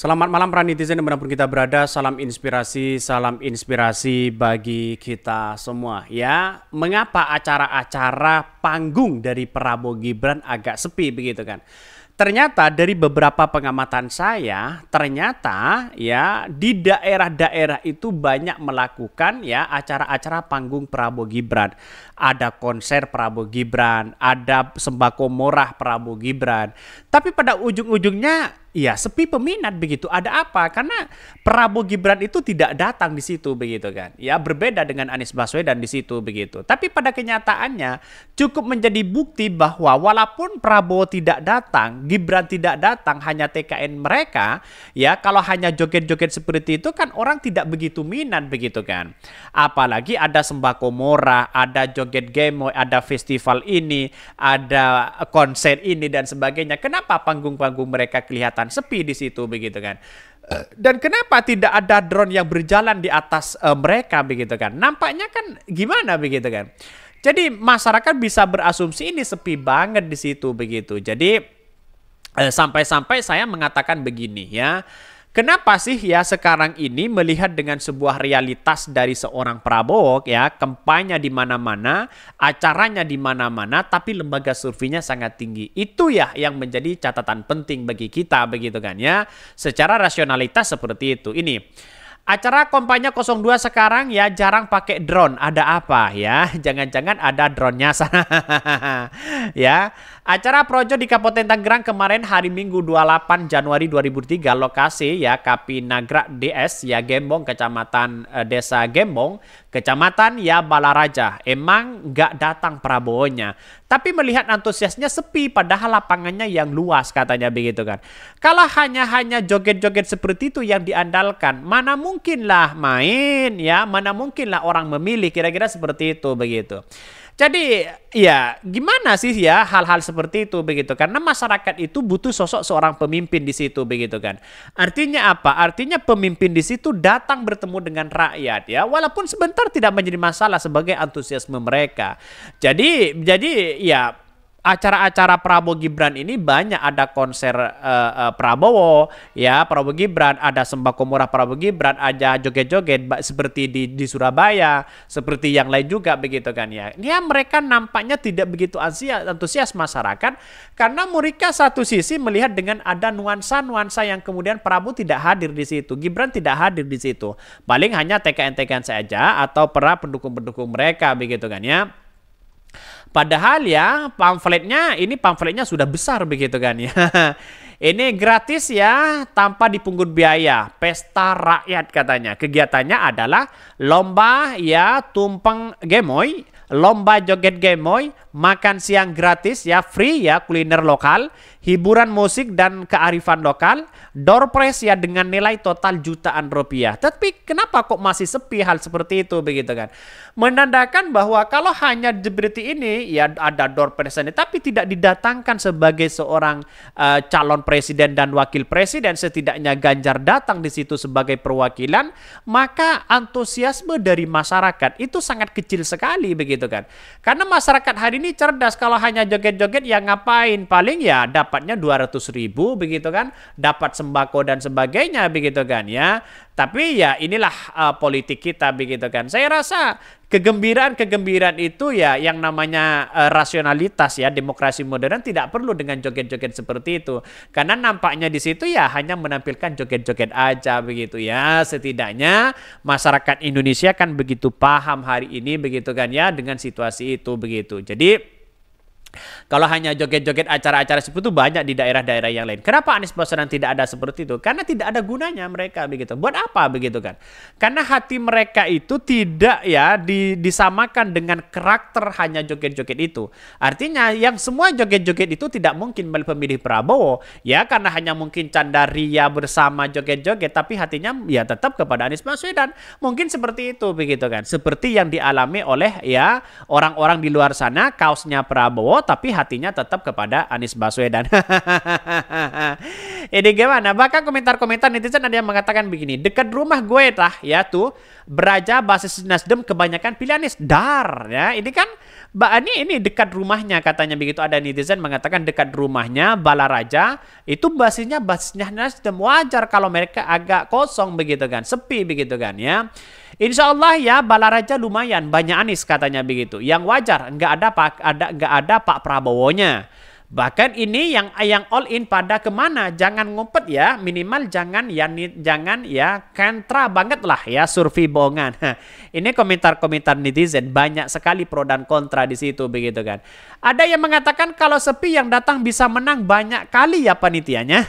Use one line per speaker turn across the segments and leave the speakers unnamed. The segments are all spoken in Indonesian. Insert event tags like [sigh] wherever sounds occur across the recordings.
Selamat malam para netizen dimanapun kita berada, salam inspirasi, salam inspirasi bagi kita semua ya. Mengapa acara-acara panggung dari Prabowo Gibran agak sepi begitu kan? Ternyata dari beberapa pengamatan saya, ternyata ya di daerah-daerah itu banyak melakukan ya acara-acara panggung Prabowo Gibran. Ada konser Prabowo Gibran, ada sembako murah Prabowo Gibran. Tapi pada ujung-ujungnya Iya, sepi peminat begitu. Ada apa? Karena Prabowo Gibran itu tidak datang di situ begitu kan. Ya, berbeda dengan Anies Baswedan di situ begitu. Tapi pada kenyataannya cukup menjadi bukti bahwa walaupun Prabowo tidak datang, Gibran tidak datang, hanya TKN mereka, ya kalau hanya joget-joget seperti itu kan orang tidak begitu minat begitu kan. Apalagi ada sembako murah, ada joget gemoy, ada festival ini, ada konser ini dan sebagainya. Kenapa panggung-panggung mereka kelihatan kelihatan sepi di situ begitu kan. Dan kenapa tidak ada drone yang berjalan di atas uh, mereka begitu kan? Nampaknya kan gimana begitu kan? Jadi masyarakat bisa berasumsi ini sepi banget di situ begitu. Jadi eh, sampai-sampai saya mengatakan begini ya Kenapa sih ya sekarang ini melihat dengan sebuah realitas dari seorang Prabowo ya, kampanye di mana-mana, acaranya di mana-mana, tapi lembaga surveinya sangat tinggi. Itu ya yang menjadi catatan penting bagi kita begitu kan ya. Secara rasionalitas seperti itu. Ini Acara Kompanya 02 sekarang ya jarang pakai drone. Ada apa ya? Jangan-jangan ada drone-nya sana. [laughs] ya. Acara Projo di Kabupaten Tangerang kemarin hari Minggu 28 Januari 2003 lokasi ya Kapinagra DS ya Gembong Kecamatan eh, Desa Gembong Kecamatan ya Balaraja. Emang nggak datang Prabowo-nya. Tapi melihat antusiasnya sepi padahal lapangannya yang luas katanya begitu kan. Kalau hanya-hanya joget-joget seperti itu yang diandalkan, mana mungkinlah main ya, mana mungkinlah orang memilih kira-kira seperti itu begitu. Jadi ya gimana sih ya hal-hal seperti itu begitu kan? karena masyarakat itu butuh sosok seorang pemimpin di situ begitu kan. Artinya apa? Artinya pemimpin di situ datang bertemu dengan rakyat ya walaupun sebentar tidak menjadi masalah sebagai antusiasme mereka. Jadi jadi ya acara-acara Prabowo Gibran ini banyak ada konser uh, uh, Prabowo ya Prabowo Gibran ada sembako murah Prabowo Gibran aja joget-joget seperti di di Surabaya seperti yang lain juga begitu kan ya ya mereka nampaknya tidak begitu antusias, antusias masyarakat karena mereka satu sisi melihat dengan ada nuansa-nuansa yang kemudian Prabowo tidak hadir di situ Gibran tidak hadir di situ paling hanya TKN-TKN saja atau para pendukung-pendukung mereka begitu kan ya Padahal ya pamfletnya ini pamfletnya sudah besar begitu kan ya. [laughs] Ini gratis ya, tanpa dipungut biaya. Pesta rakyat katanya. Kegiatannya adalah lomba ya tumpeng gemoy, lomba joget gemoy, makan siang gratis ya, free ya, kuliner lokal, hiburan musik dan kearifan lokal, door prize ya dengan nilai total jutaan rupiah. Tapi kenapa kok masih sepi hal seperti itu begitu kan? Menandakan bahwa kalau hanya diberi ini ya ada door prize ini, tapi tidak didatangkan sebagai seorang uh, calon presiden dan wakil presiden, setidaknya Ganjar datang di situ sebagai perwakilan, maka antusiasme dari masyarakat itu sangat kecil sekali begitu kan? Karena masyarakat hari ini cerdas kalau hanya joget-joget ya ngapain paling ya dapatnya ratus ribu begitu kan dapat sembako dan sebagainya begitu kan ya tapi ya inilah uh, politik kita begitu kan. Saya rasa kegembiraan-kegembiraan itu ya yang namanya uh, rasionalitas ya demokrasi modern tidak perlu dengan joget-joget seperti itu. Karena nampaknya di situ ya hanya menampilkan joget-joget aja begitu ya. Setidaknya masyarakat Indonesia kan begitu paham hari ini begitu kan ya dengan situasi itu begitu. Jadi kalau hanya joget-joget acara-acara seperti itu banyak di daerah-daerah yang lain. Kenapa Anies Baswedan tidak ada seperti itu? Karena tidak ada gunanya mereka begitu. Buat apa begitu kan? Karena hati mereka itu tidak ya di, disamakan dengan karakter hanya joget-joget itu. Artinya yang semua joget-joget itu tidak mungkin pemilih Prabowo ya karena hanya mungkin canda ria bersama joget-joget tapi hatinya ya tetap kepada Anies Baswedan. Mungkin seperti itu begitu kan. Seperti yang dialami oleh ya orang-orang di luar sana kaosnya Prabowo tapi hatinya tetap kepada Anies Baswedan. [laughs] Ini gimana? Bahkan komentar-komentar netizen ada yang mengatakan begini, dekat rumah gue lah ya tuh, beraja basis Nasdem kebanyakan pilih Anies. Dar ya, ini kan Mbak Ani ini dekat rumahnya katanya begitu ada netizen mengatakan dekat rumahnya Bala Raja itu basisnya basisnya Nasdem wajar kalau mereka agak kosong begitu kan sepi begitu kan ya Insya Allah ya Balaraja lumayan banyak Anies katanya begitu. Yang wajar nggak ada Pak ada nggak ada Pak Prabowo-nya. Bahkan ini yang yang all in pada kemana? Jangan ngumpet ya, minimal jangan ya jangan ya kentra banget lah ya survei bohongan. [laughs] ini komentar-komentar netizen banyak sekali pro dan kontra di situ begitu kan. Ada yang mengatakan kalau sepi yang datang bisa menang banyak kali ya panitianya.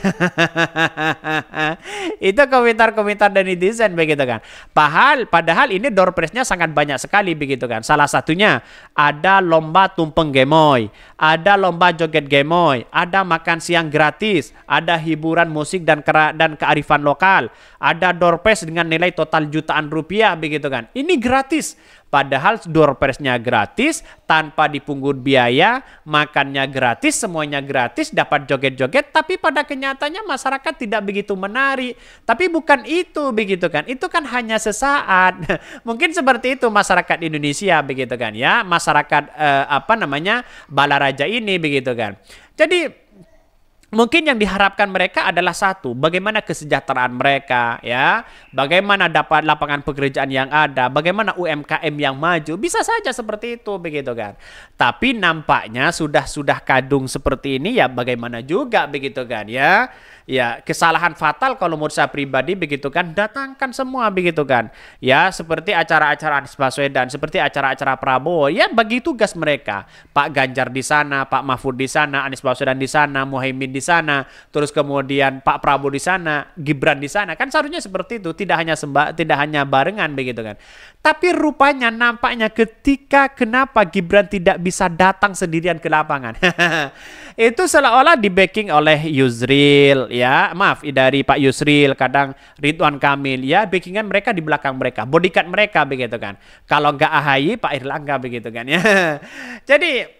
[laughs] Itu komentar-komentar dari netizen begitu kan. Padahal padahal ini door sangat banyak sekali begitu kan. Salah satunya ada lomba tumpeng gemoy, ada lomba joget gemoy, ada makan siang gratis, ada hiburan musik dan dan kearifan lokal, ada door prize dengan nilai total jutaan rupiah begitu kan. Ini gratis. Padahal door nya gratis, tanpa dipungut biaya, makannya gratis, semuanya gratis, dapat joget-joget, tapi pada kenyataannya masyarakat tidak begitu menarik. Tapi bukan itu begitu kan. Itu kan hanya sesaat. [laughs] Mungkin seperti itu masyarakat Indonesia begitu kan ya, masyarakat eh, apa namanya Balaraja ini begitu kan. Jadi Mungkin yang diharapkan mereka adalah satu, bagaimana kesejahteraan mereka, ya, bagaimana dapat lapangan pekerjaan yang ada, bagaimana UMKM yang maju, bisa saja seperti itu, begitu kan? Tapi nampaknya sudah sudah kadung seperti ini ya, bagaimana juga, begitu kan? Ya, ya kesalahan fatal kalau menurut saya pribadi begitu kan datangkan semua begitu kan ya seperti acara-acara Anies Baswedan seperti acara-acara Prabowo ya bagi tugas mereka Pak Ganjar di sana Pak Mahfud di sana Anies Baswedan di sana Muhaimin di sana terus kemudian Pak Prabowo di sana Gibran di sana kan seharusnya seperti itu tidak hanya sembah tidak hanya barengan begitu kan tapi rupanya nampaknya ketika kenapa Gibran tidak bisa datang sendirian ke lapangan [laughs] itu seolah-olah di backing oleh Yusril ya maaf dari Pak Yusril kadang Ridwan Kamil ya backingan mereka di belakang mereka bodyguard mereka begitu kan kalau nggak AHY Pak Irlangga begitu kan ya [laughs] jadi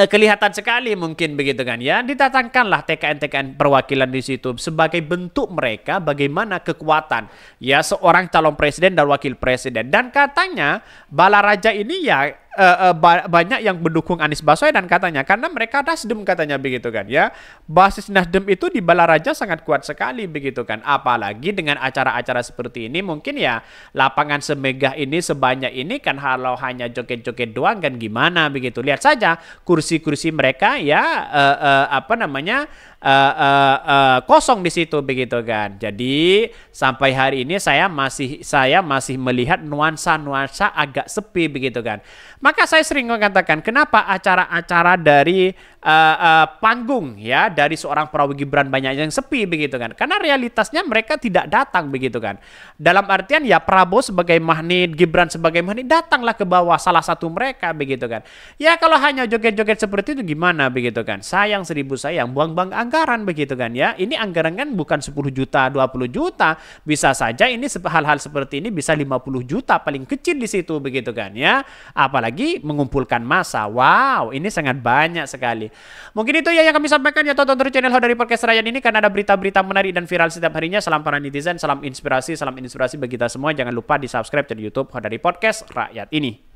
eh, kelihatan sekali mungkin begitu kan ya ditatangkanlah TKN-TKN perwakilan di situ sebagai bentuk mereka bagaimana kekuatan ya seorang calon presiden dan wakil presiden dan katanya Balaraja ini ya uh, uh, ba banyak yang mendukung Anies Baswedan katanya karena mereka Nasdem katanya begitu kan ya. Basis Nasdem itu di Balaraja sangat kuat sekali begitu kan. Apalagi dengan acara-acara seperti ini mungkin ya lapangan semegah ini sebanyak ini kan kalau hanya joget-joget doang kan gimana begitu. Lihat saja kursi-kursi mereka ya uh, uh, apa namanya uh, uh, uh, kosong di situ begitu kan. Jadi sampai hari ini saya masih saya masih melihat nuansa-nuansa agak sepi begitu kan. Maka saya sering mengatakan kenapa acara-acara dari uh, uh, panggung ya dari seorang Prabowo Gibran banyak yang sepi begitu kan. Karena realitasnya mereka tidak datang begitu kan. Dalam artian ya Prabowo sebagai magnet, Gibran sebagai magnet datanglah ke bawah salah satu mereka begitu kan. Ya kalau hanya joget-joget seperti itu gimana begitu kan. Sayang seribu sayang buang-buang angka anggaran begitu kan ya. Ini anggaran kan bukan 10 juta, 20 juta. Bisa saja ini hal-hal seperti ini bisa 50 juta paling kecil di situ begitu kan ya. Apalagi mengumpulkan massa. Wow, ini sangat banyak sekali. Mungkin itu ya yang kami sampaikan ya tonton terus channel Ho dari Podcast Rakyat ini karena ada berita-berita menarik dan viral setiap harinya. Salam para netizen, salam inspirasi, salam inspirasi bagi kita semua. Jangan lupa di-subscribe channel YouTube Ho dari Podcast Rakyat ini.